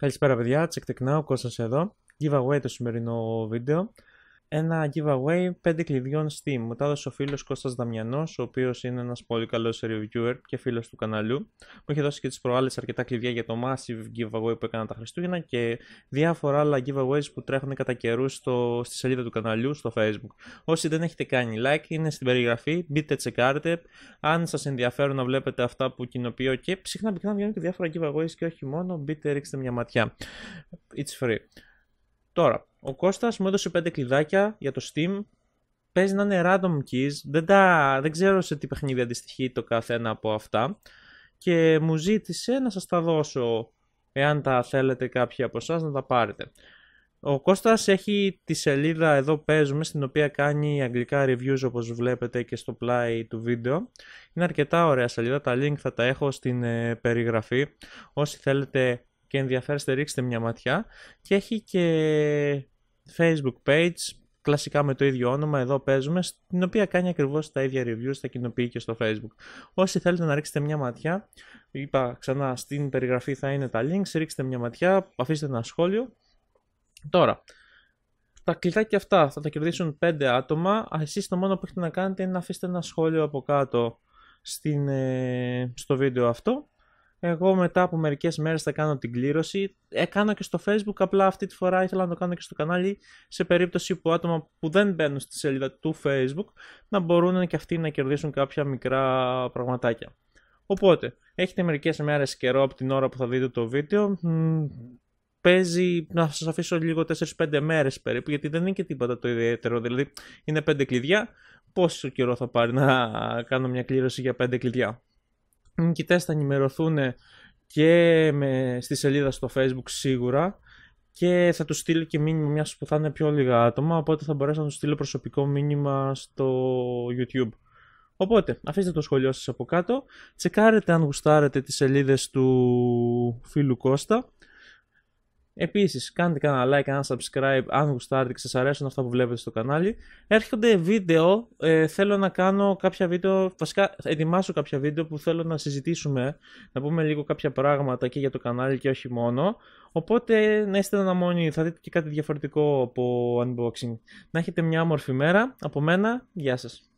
Καλησπέρα παιδιά, τσεκ τεκνά, ο Κώστας εδώ. Giveaway το σημερινό βίντεο ένα giveaway 5 κλειδιών Steam. Μου τα έδωσε ο φίλος Κώστας Δαμιανός, ο οποίος είναι ένας πολύ καλός reviewer και φίλος του καναλιού. Μου είχε δώσει και τις προάλλες αρκετά κλειδιά για το massive giveaway που έκανα τα Χριστούγεννα και διάφορα άλλα giveaways που τρέχουν κατά καιρούς στο, στη σελίδα του καναλιού στο Facebook. Όσοι δεν έχετε κάνει like, είναι στην περιγραφή, μπείτε, τσεκάρτε. Αν σας ενδιαφέρουν να βλέπετε αυτά που κοινοποιώ και συχνά πυκνά βγαίνουν και διάφορα giveaways και όχι μόνο, μπείτε, ρίξτε μια ματιά. It's free. Τώρα, ο Κώστας μου έδωσε 5 κλειδάκια για το Steam. Παίζει να είναι random keys. Δεν, δεν ξέρω σε τι παιχνίδι αντιστοιχεί το κάθε ένα από αυτά. Και μου ζήτησε να σας τα δώσω εάν τα θέλετε κάποιοι από εσάς να τα πάρετε. Ο Κώστας έχει τη σελίδα εδώ παίζουμε στην οποία κάνει αγγλικά reviews όπως βλέπετε και στο πλάι του βίντεο. Είναι αρκετά ωραία σελίδα, τα link θα τα έχω στην ε, περιγραφή. Όσοι θέλετε και ενδιαφέρεστε ρίξτε μια ματιά και έχει και facebook page κλασικά με το ίδιο όνομα, εδώ παίζουμε, στην οποία κάνει ακριβώς τα ίδια reviews, τα κοινοποιεί και στο facebook. Όσοι θέλετε να ρίξετε μια ματιά, είπα ξανά στην περιγραφή θα είναι τα links, ρίξτε μια ματιά, αφήστε ένα σχόλιο. Τώρα, τα κλειδάκια αυτά θα τα κερδίσουν 5 άτομα, εσείς το μόνο που έχετε να κάνετε είναι να αφήσετε ένα σχόλιο από κάτω στην, ε, στο βίντεο αυτό εγώ μετά από μερικές μέρες θα κάνω την κλήρωση. Έκανα ε, και στο facebook, απλά αυτή τη φορά ήθελα να το κάνω και στο κανάλι σε περίπτωση που άτομα που δεν μπαίνουν στη σελίδα του facebook να μπορούν και αυτοί να κερδίσουν κάποια μικρά πραγματάκια. Οπότε, έχετε μερικές μέρες καιρό από την ώρα που θα δείτε το βίντεο. Παίζει, να σας αφήσω λίγο 4-5 μέρες περίπου, γιατί δεν είναι και τίποτα το ιδιαίτερο. Δηλαδή, είναι 5 κλειδιά. Πόσο καιρό θα πάρει να κάνω μια κλήρωση για 5 κλειδιά. Οι θα ενημερωθούν και με, στη σελίδα στο facebook σίγουρα και θα του στείλει και μήνυμα μιας που θα είναι πιο λίγα άτομα οπότε θα μπορέσω να του στείλω προσωπικό μήνυμα στο YouTube. Οπότε αφήστε το σχολείο σας από κάτω, τσεκάρετε αν γουστάρετε τις σελίδες του φίλου Κώστα Επίσης, κάντε κανένα like, ένα subscribe αν γουστάρετε και σας αρέσουν αυτά που βλέπετε στο κανάλι. Έρχονται βίντεο, ε, θέλω να κάνω κάποια βίντεο, βασικά ετοιμάσω κάποια βίντεο που θέλω να συζητήσουμε, να πούμε λίγο κάποια πράγματα και για το κανάλι και όχι μόνο. Οπότε να είστε αναμονή, θα δείτε και κάτι διαφορετικό από unboxing. Να έχετε μια όμορφη μέρα από μένα, γεια σας.